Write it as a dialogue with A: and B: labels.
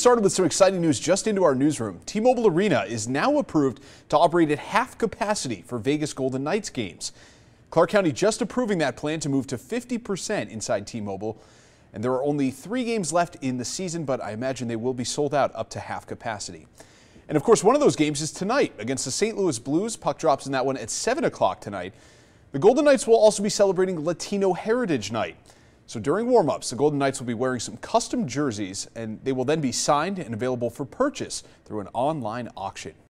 A: Started with some exciting news just into our newsroom. T-Mobile Arena is now approved to operate at half capacity for Vegas Golden Knights games. Clark County just approving that plan to move to 50% inside T-Mobile. And there are only three games left in the season, but I imagine they will be sold out up to half capacity. And of course, one of those games is tonight against the St. Louis Blues. Puck drops in that one at 7 o'clock tonight. The Golden Knights will also be celebrating Latino Heritage Night. So during warmups, the Golden Knights will be wearing some custom jerseys, and they will then be signed and available for purchase through an online auction.